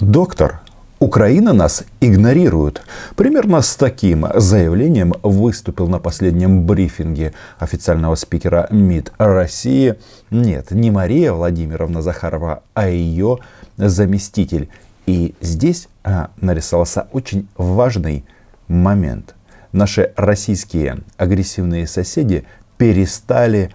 Доктор, Украина нас игнорирует. Примерно с таким заявлением выступил на последнем брифинге официального спикера МИД России. Нет, не Мария Владимировна Захарова, а ее заместитель. И здесь а, нарисовался очень важный момент. Наши российские агрессивные соседи перестали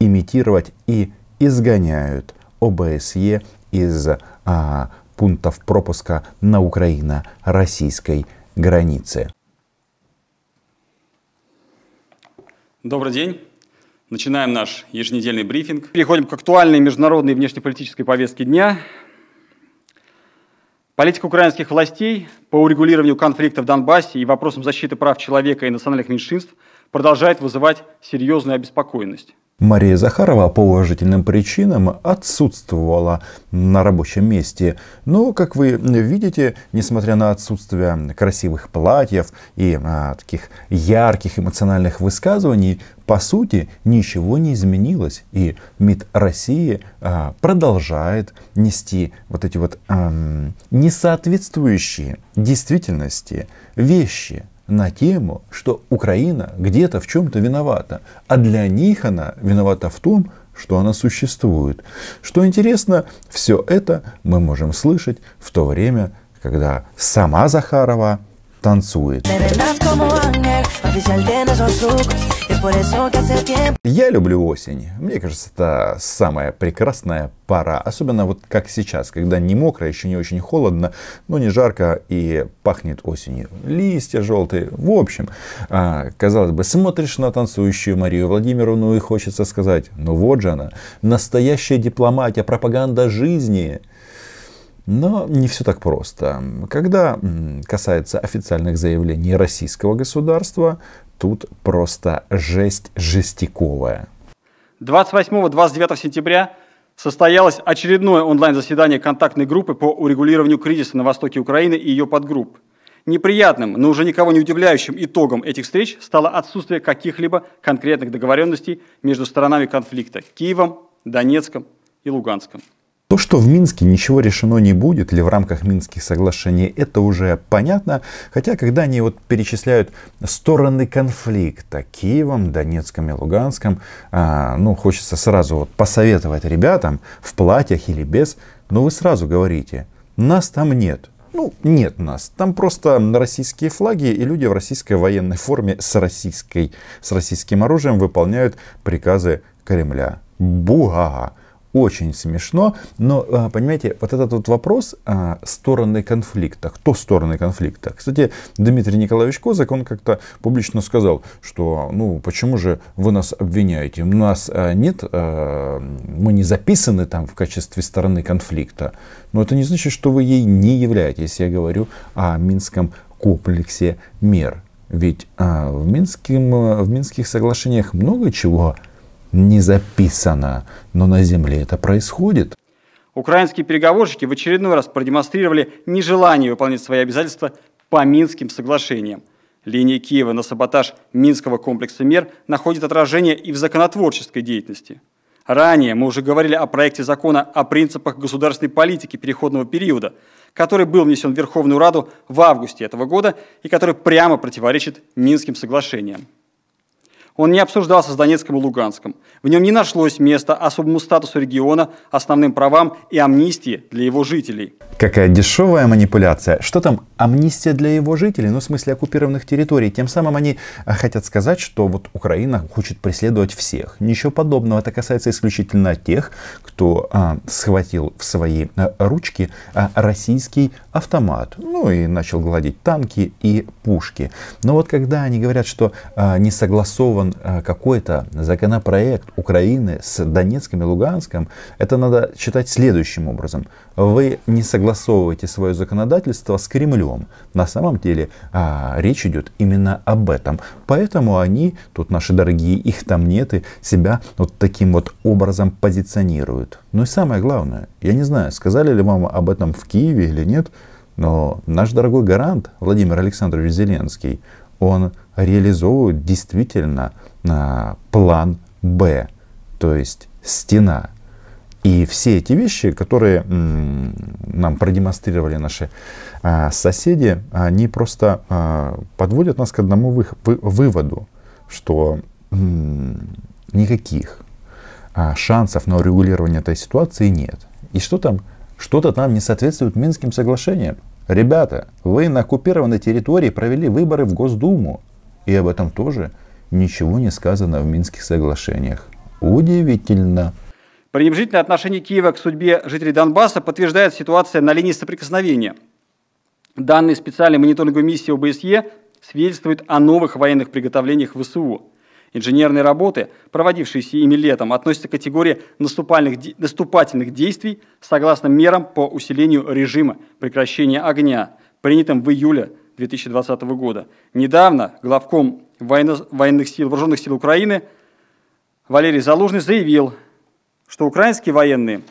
имитировать и изгоняют ОБСЕ из а, пунктов пропуска на Украино-российской границе. Добрый день. Начинаем наш еженедельный брифинг. Переходим к актуальной международной внешнеполитической повестке дня. Политика украинских властей по урегулированию конфликта в Донбассе и вопросам защиты прав человека и национальных меньшинств продолжает вызывать серьезную обеспокоенность. Мария Захарова по уважительным причинам отсутствовала на рабочем месте. Но, как вы видите, несмотря на отсутствие красивых платьев и а, таких ярких эмоциональных высказываний, по сути ничего не изменилось. И МИД России а, продолжает нести вот эти вот а, несоответствующие действительности вещи – на тему, что Украина где-то в чем-то виновата. А для них она виновата в том, что она существует. Что интересно, все это мы можем слышать в то время, когда сама Захарова танцует. Я люблю осень. Мне кажется, это самая прекрасная пора. Особенно вот как сейчас, когда не мокро, еще не очень холодно, но не жарко и пахнет осенью. Листья желтые. В общем, а, казалось бы, смотришь на танцующую Марию Владимировну и хочется сказать, ну вот же она, настоящая дипломатия, пропаганда жизни. Но не все так просто. Когда касается официальных заявлений российского государства, тут просто жесть жестяковая. 28-29 сентября состоялось очередное онлайн-заседание контактной группы по урегулированию кризиса на востоке Украины и ее подгрупп. Неприятным, но уже никого не удивляющим итогом этих встреч стало отсутствие каких-либо конкретных договоренностей между сторонами конфликта – Киевом, Донецком и Луганском. То, что в Минске ничего решено не будет или в рамках Минских соглашений, это уже понятно. Хотя, когда они вот перечисляют стороны конфликта Киевом, Донецком и Луганском, а, ну, хочется сразу вот посоветовать ребятам в платьях или без, но вы сразу говорите, нас там нет. Ну, нет нас. Там просто российские флаги и люди в российской военной форме с, российской, с российским оружием выполняют приказы Кремля. Буга очень смешно, но, а, понимаете, вот этот вот вопрос а, стороны конфликта, кто стороны конфликта. Кстати, Дмитрий Николаевич Козак, он как-то публично сказал, что, ну, почему же вы нас обвиняете? У нас а, нет, а, мы не записаны там в качестве стороны конфликта, но это не значит, что вы ей не являетесь, я говорю о Минском комплексе мер. Ведь а, в, Минским, в Минских соглашениях много чего не записано, но на земле это происходит. Украинские переговорщики в очередной раз продемонстрировали нежелание выполнять свои обязательства по Минским соглашениям. Линия Киева на саботаж Минского комплекса мер находит отражение и в законотворческой деятельности. Ранее мы уже говорили о проекте закона о принципах государственной политики переходного периода, который был внесен в Верховную Раду в августе этого года и который прямо противоречит Минским соглашениям. Он не обсуждался с Донецком и Луганском. В нем не нашлось места особому статусу региона, основным правам и амнистии для его жителей. Какая дешевая манипуляция. Что там амнистия для его жителей? Ну, в смысле оккупированных территорий. Тем самым они э, хотят сказать, что вот Украина хочет преследовать всех. Ничего подобного. Это касается исключительно тех, кто а, схватил в свои а, ручки а, российский автомат. Ну и начал гладить танки и пушки. Но вот когда они говорят, что а, не согласован сформирован э, какой-то законопроект Украины с Донецком и Луганском, это надо читать следующим образом. Вы не согласовываете свое законодательство с Кремлем. На самом деле а, речь идет именно об этом. Поэтому они, тут наши дорогие, их там нет, и себя вот таким вот образом позиционируют. Ну и самое главное, я не знаю, сказали ли вам об этом в Киеве или нет, но наш дорогой гарант Владимир Александрович Зеленский, он реализовывают действительно а, план Б, то есть стена. И все эти вещи, которые м, нам продемонстрировали наши а, соседи, они просто а, подводят нас к одному вы, выводу, что м, никаких а, шансов на урегулирование этой ситуации нет. И что там? Что-то там не соответствует Минским соглашениям. Ребята, вы на оккупированной территории провели выборы в Госдуму. И об этом тоже ничего не сказано в Минских соглашениях. Удивительно. Пренебрежительное отношение Киева к судьбе жителей Донбасса подтверждает ситуация на линии соприкосновения. Данные специальной мониторинговой миссии ОБСЕ свидетельствуют о новых военных приготовлениях ВСУ. Инженерные работы, проводившиеся ими летом, относятся к категории наступательных действий согласно мерам по усилению режима прекращения огня, принятым в июле 2020 года. Недавно главком войно, военных сил, вооруженных сил Украины Валерий Залужный заявил, что украинские военные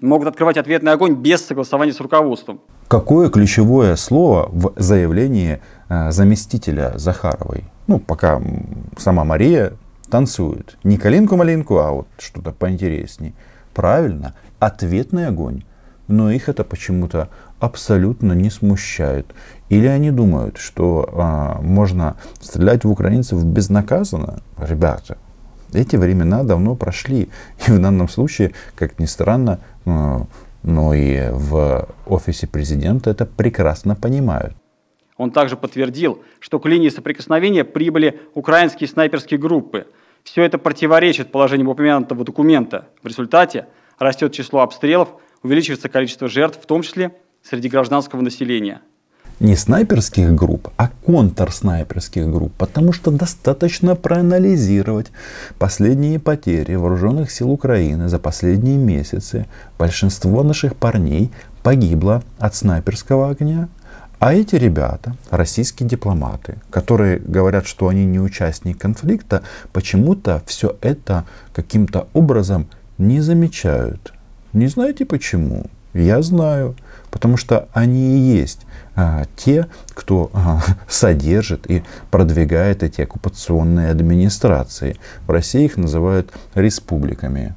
могут открывать ответный огонь без согласования с руководством. Какое ключевое слово в заявлении э, заместителя Захаровой? Ну, пока сама Мария танцует. Не калинку-малинку, а вот что-то поинтереснее. Правильно, ответный огонь но их это почему-то абсолютно не смущает. Или они думают, что а, можно стрелять в украинцев безнаказанно. Ребята, эти времена давно прошли. И в данном случае, как ни странно, ну, но и в офисе президента это прекрасно понимают. Он также подтвердил, что к линии соприкосновения прибыли украинские снайперские группы. Все это противоречит положению упомянутого документа. В результате растет число обстрелов увеличивается количество жертв, в том числе среди гражданского населения. Не снайперских групп, а контрснайперских групп, потому что достаточно проанализировать последние потери вооруженных сил Украины за последние месяцы. Большинство наших парней погибло от снайперского огня, а эти ребята, российские дипломаты, которые говорят, что они не участники конфликта, почему-то все это каким-то образом не замечают. Не знаете почему? Я знаю, потому что они и есть а, те, кто а, содержит и продвигает эти оккупационные администрации. В России их называют республиками.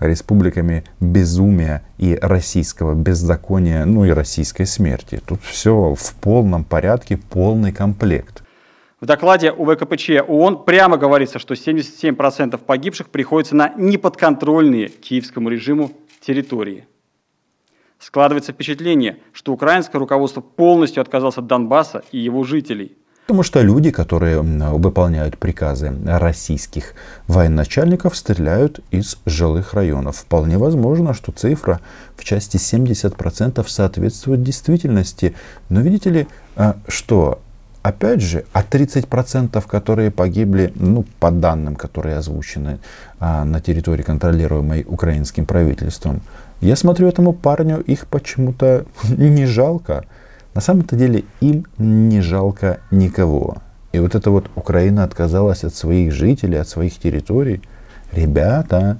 Республиками безумия и российского беззакония, ну и российской смерти. Тут все в полном порядке, полный комплект. В докладе УВКПЧ ООН прямо говорится, что 77% погибших приходится на неподконтрольные киевскому режиму территории. Складывается впечатление, что украинское руководство полностью отказалось от Донбасса и его жителей. Потому что люди, которые выполняют приказы российских военачальников, стреляют из жилых районов. Вполне возможно, что цифра в части 70% соответствует действительности. Но видите ли, а, что опять же, а 30%, которые погибли, ну, по данным, которые озвучены а, на территории, контролируемой украинским правительством, я смотрю этому парню, их почему-то не жалко. На самом-то деле им не жалко никого. И вот эта вот Украина отказалась от своих жителей, от своих территорий. Ребята,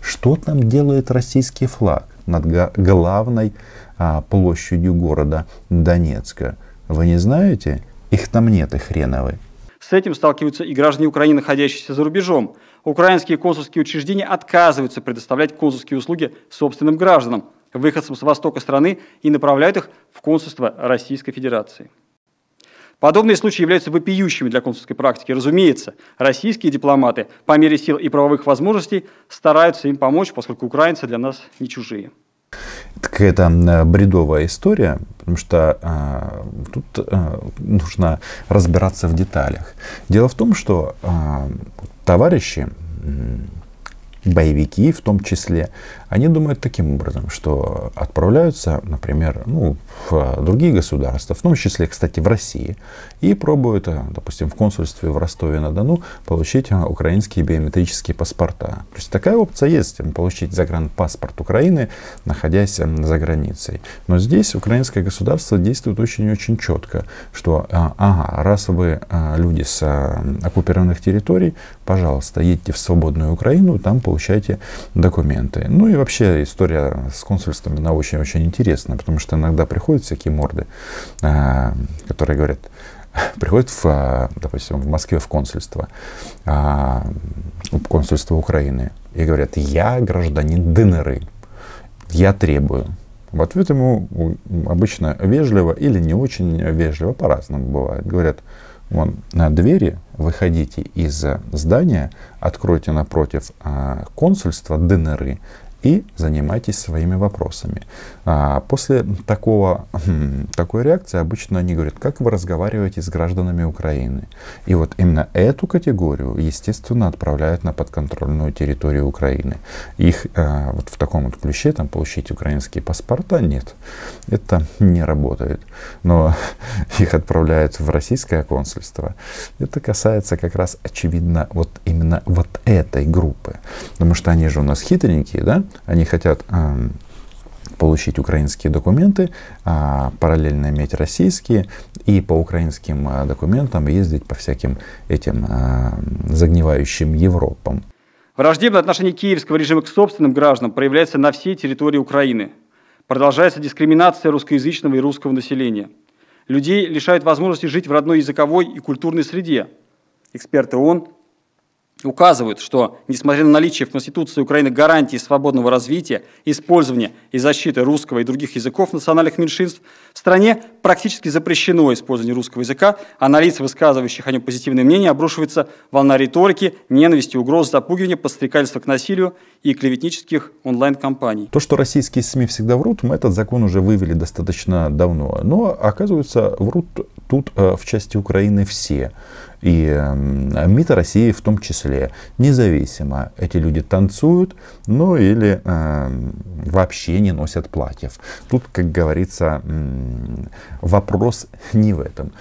что там делает российский флаг над главной а, площадью города Донецка? Вы не знаете? Их там нет, и хреновы. С этим сталкиваются и граждане Украины, находящиеся за рубежом. Украинские консульские учреждения отказываются предоставлять консульские услуги собственным гражданам, выходцам с востока страны, и направляют их в консульство Российской Федерации. Подобные случаи являются вопиющими для консульской практики. Разумеется, российские дипломаты по мере сил и правовых возможностей стараются им помочь, поскольку украинцы для нас не чужие. Это какая-то бредовая история, потому что а, тут а, нужно разбираться в деталях. Дело в том, что а, товарищи, боевики в том числе, они думают таким образом, что отправляются, например, ну, в другие государства, в том числе, кстати, в России, и пробуют, э, допустим, в консульстве в Ростове-на-Дону получить э, украинские биометрические паспорта. То есть такая опция есть, получить загранпаспорт Украины, находясь за границей. Но здесь украинское государство действует очень-очень четко, что, э, ага, раз вы люди с оккупированных территорий, пожалуйста, едьте в свободную Украину, там получайте документы. Ну и вообще история с консульствами, она очень-очень интересная, потому что иногда приходят всякие морды, э, которые говорят, приходят, в, э, допустим, в Москве в консульство, э, в консульство Украины, и говорят, я гражданин Денеры, я требую. В ответ ему обычно вежливо или не очень вежливо, по-разному бывает. Говорят, вон на двери выходите из здания, откройте напротив консульства Денеры, и занимайтесь своими вопросами. А после такого, хм, такой реакции обычно они говорят, как вы разговариваете с гражданами Украины. И вот именно эту категорию, естественно, отправляют на подконтрольную территорию Украины. Их а, вот в таком вот ключе, там, получить украинские паспорта, нет. Это не работает. Но их отправляют в российское консульство. Это касается как раз, очевидно, вот именно вот этой группы. Потому что они же у нас хитренькие, да? Они хотят эм, получить украинские документы, а, параллельно иметь российские и по украинским э, документам ездить по всяким этим э, загнивающим Европам. Враждебное отношение киевского режима к собственным гражданам проявляется на всей территории Украины. Продолжается дискриминация русскоязычного и русского населения. Людей лишают возможности жить в родной языковой и культурной среде. Эксперты ООН указывают, что, несмотря на наличие в Конституции Украины гарантии свободного развития, использования и защиты русского и других языков национальных меньшинств, в стране практически запрещено использование русского языка, а на лиц, высказывающих о нем позитивные мнения, обрушивается волна риторики, ненависти, угроз, запугивания, подстрекательства к насилию и клеветнических онлайн-компаний. То, что российские СМИ всегда врут, мы этот закон уже вывели достаточно давно. Но, оказывается, врут тут э, в части Украины все и эм, МИД России в том числе. Независимо, эти люди танцуют, ну или э, вообще не носят платьев. Тут, как говорится, вопрос не в этом.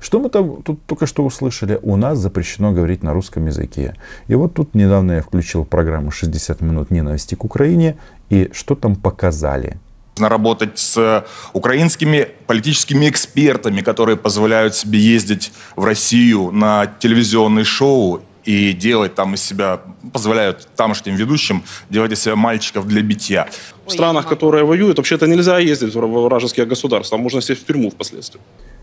Что мы там тут только что услышали? У нас запрещено говорить на русском языке. И вот тут недавно я включил программу «60 минут ненависти к Украине», и что там показали? Нужно работать с украинскими политическими экспертами, которые позволяют себе ездить в Россию на телевизионные шоу и делать там из себя, позволяют тамошним ведущим делать из себя мальчиков для битья. В странах, которые воюют, вообще-то нельзя ездить в вражеские государства, можно сесть в тюрьму впоследствии.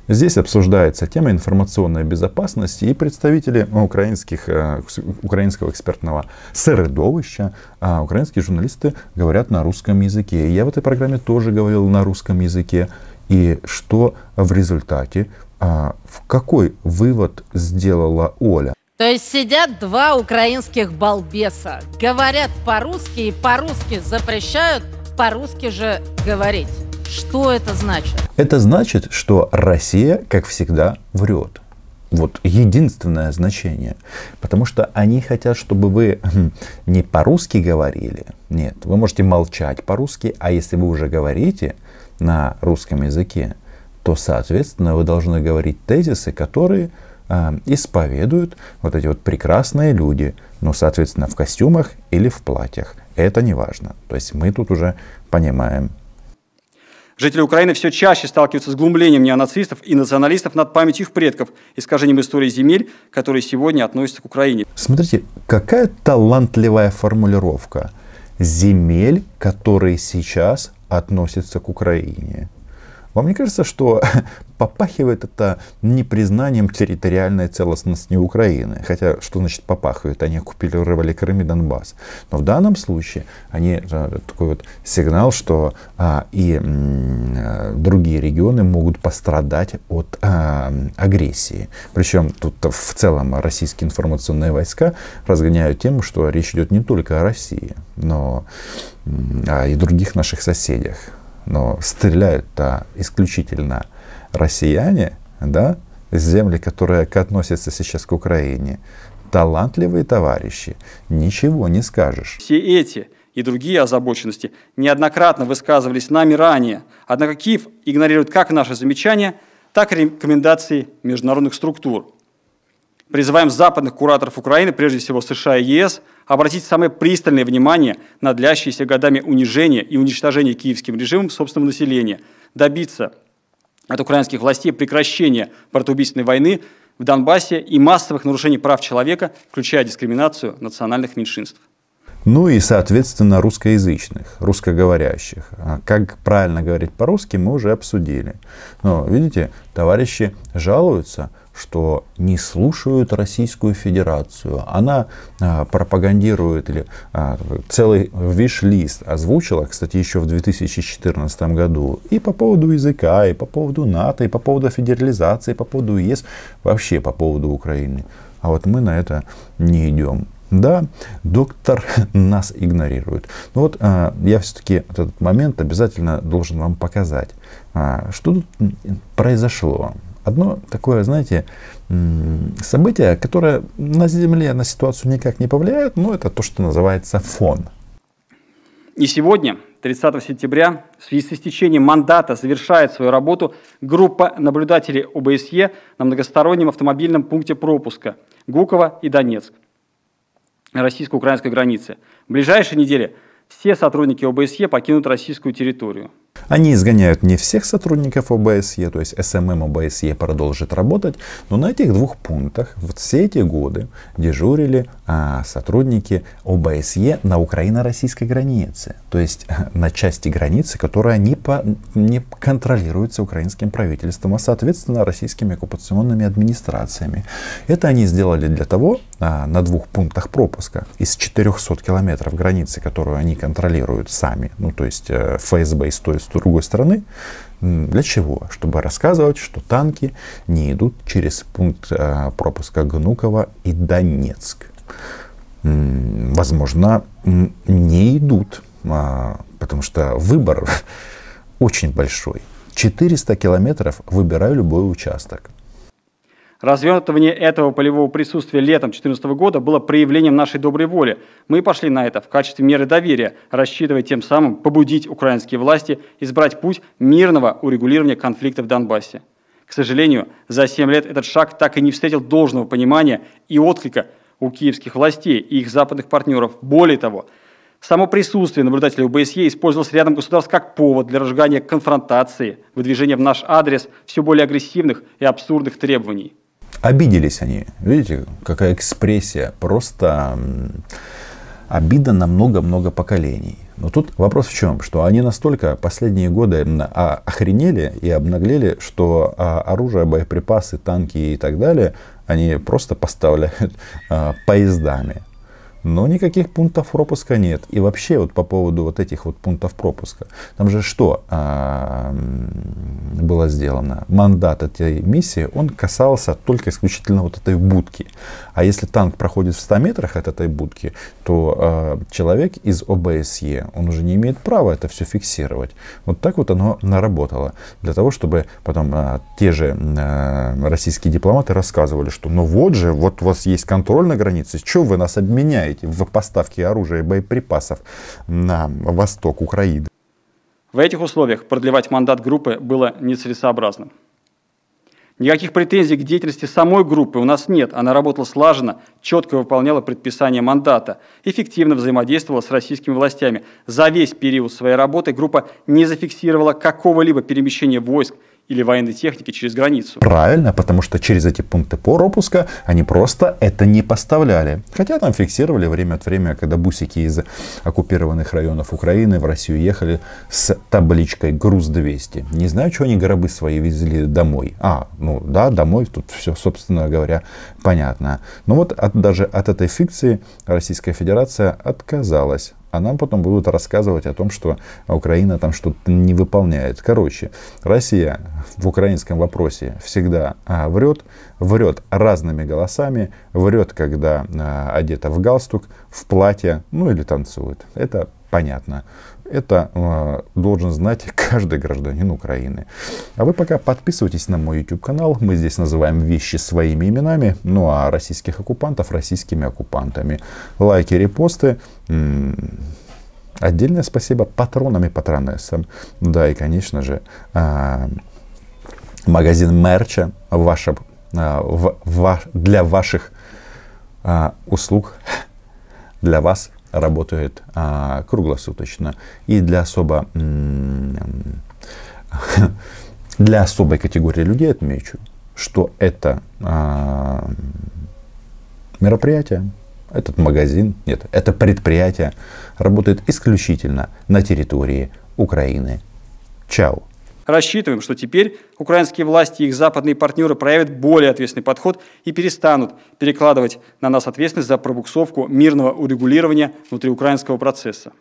Здесь обсуждается тема информационной безопасности, и представители украинских, э, украинского экспертного середовища, а украинские журналисты говорят на русском языке. я в этой программе тоже говорил на русском языке. И что в результате, а, в какой вывод сделала Оля? То есть сидят два украинских балбеса, говорят по-русски и по-русски запрещают по-русски же говорить. Что это значит? Это значит, что Россия, как всегда, врет. Вот единственное значение. Потому что они хотят, чтобы вы хм, не по-русски говорили. Нет, вы можете молчать по-русски, а если вы уже говорите на русском языке, то, соответственно, вы должны говорить тезисы, которые э, исповедуют вот эти вот прекрасные люди, ну, соответственно, в костюмах или в платьях. Это не важно. То есть мы тут уже понимаем Жители Украины все чаще сталкиваются с глумлением неонацистов и националистов над памятью их предков, искажением истории земель, которые сегодня относятся к Украине. Смотрите, какая талантливая формулировка. Земель, которые сейчас относятся к Украине. Вам не кажется, что попахивает это непризнанием территориальной целостности Украины? Хотя, что значит попахивает? Они оккупировали Крым и Донбасс. Но в данном случае они э, такой вот сигнал, что а, и а, другие регионы могут пострадать от а, агрессии. Причем тут в целом российские информационные войска разгоняют тему, что речь идет не только о России, но а, и других наших соседях но стреляют-то исключительно россияне, да, земли, которые относится сейчас к Украине, талантливые товарищи, ничего не скажешь. Все эти и другие озабоченности неоднократно высказывались нами ранее, однако Киев игнорирует как наши замечания, так и рекомендации международных структур. Призываем западных кураторов Украины, прежде всего США и ЕС, обратить самое пристальное внимание на длящиеся годами унижения и уничтожения киевским режимом собственного населения, добиться от украинских властей прекращения братоубийственной войны в Донбассе и массовых нарушений прав человека, включая дискриминацию национальных меньшинств. Ну и, соответственно, русскоязычных, русскоговорящих. А как правильно говорить по-русски, мы уже обсудили. Но, видите, товарищи жалуются – что не слушают Российскую Федерацию. Она а, пропагандирует или а, целый виш-лист озвучила, кстати, еще в 2014 году, и по поводу языка, и по поводу НАТО, и по поводу федерализации, и по поводу ЕС, вообще по поводу Украины. А вот мы на это не идем. Да, доктор нас игнорирует. Но ну вот а, я все-таки этот момент обязательно должен вам показать, а, что тут произошло. Одно такое, знаете, событие, которое на Земле на ситуацию никак не повлияет, но это то, что называется фон. И сегодня, 30 сентября, в связи с истечением мандата завершает свою работу группа наблюдателей ОБСЕ на многостороннем автомобильном пункте пропуска Гуково и Донецк российско-украинской границы. В ближайшие недели все сотрудники ОБСЕ покинут российскую территорию. Они изгоняют не всех сотрудников ОБСЕ, то есть СММ ОБСЕ продолжит работать, но на этих двух пунктах вот все эти годы дежурили а, сотрудники ОБСЕ на украино-российской границе, то есть э, на части границы, которая не, по, не контролируется украинским правительством, а соответственно российскими оккупационными администрациями. Это они сделали для того, на двух пунктах пропуска из 400 километров границы, которую они контролируют сами, ну то есть э, ФСБ с той, с другой стороны, для чего? Чтобы рассказывать, что танки не идут через пункт э, пропуска Гнукова и Донецк. Возможно, не идут, а, потому что выбор очень большой. 400 километров выбираю любой участок. Развертывание этого полевого присутствия летом 2014 года было проявлением нашей доброй воли. Мы пошли на это в качестве меры доверия, рассчитывая тем самым побудить украинские власти избрать путь мирного урегулирования конфликта в Донбассе. К сожалению, за 7 лет этот шаг так и не встретил должного понимания и отклика у киевских властей и их западных партнеров. Более того, само присутствие наблюдателей ОБСЕ использовалось рядом государств как повод для разжигания конфронтации, выдвижения в наш адрес все более агрессивных и абсурдных требований. Обиделись они. Видите, какая экспрессия. Просто обида на много-много поколений. Но тут вопрос в чем? Что они настолько последние годы а, охренели и обнаглели, что а, оружие, боеприпасы, танки и так далее они просто поставляют а, поездами но никаких пунктов пропуска нет. И вообще вот по поводу вот этих вот пунктов пропуска, там же что а, было сделано? Мандат этой миссии, он касался только исключительно вот этой будки. А если танк проходит в 100 метрах от этой будки, то а, человек из ОБСЕ, он уже не имеет права это все фиксировать. Вот так вот оно наработало. Для того, чтобы потом а, те же а, российские дипломаты рассказывали, что ну вот же, вот у вас есть контроль на границе, что вы нас обменяете? участие в поставке оружия и боеприпасов на восток Украины. В этих условиях продлевать мандат группы было нецелесообразным. Никаких претензий к деятельности самой группы у нас нет. Она работала слаженно, четко выполняла предписание мандата, эффективно взаимодействовала с российскими властями. За весь период своей работы группа не зафиксировала какого-либо перемещения войск или военной техники через границу. Правильно, потому что через эти пункты пропуска они просто это не поставляли. Хотя там фиксировали время от времени, когда бусики из оккупированных районов Украины в Россию ехали с табличкой «Груз-200». Не знаю, что они гробы свои везли домой. А, ну да, домой, тут все, собственно говоря, понятно. Но вот от, даже от этой фикции Российская Федерация отказалась а нам потом будут рассказывать о том, что Украина там что-то не выполняет. Короче, Россия в украинском вопросе всегда а, врет, врет разными голосами, врет, когда а, одета в галстук, в платье, ну или танцует. Это понятно. Это э, должен знать каждый гражданин Украины. А вы пока подписывайтесь на мой YouTube канал. Мы здесь называем вещи своими именами. Ну а российских оккупантов российскими оккупантами. Лайки, репосты. М-м. Отдельное спасибо патронам и патронессам. Да, и, конечно же, а, магазин мерча ваша, э, в, для ваших э, услуг, для вас работает а, круглосуточно. И для особо для особой категории людей отмечу, что это а, мероприятие, этот магазин, нет, это предприятие работает исключительно на территории Украины. Чао. Рассчитываем, что теперь украинские власти и их западные партнеры проявят более ответственный подход и перестанут перекладывать на нас ответственность за пробуксовку мирного урегулирования внутриукраинского процесса.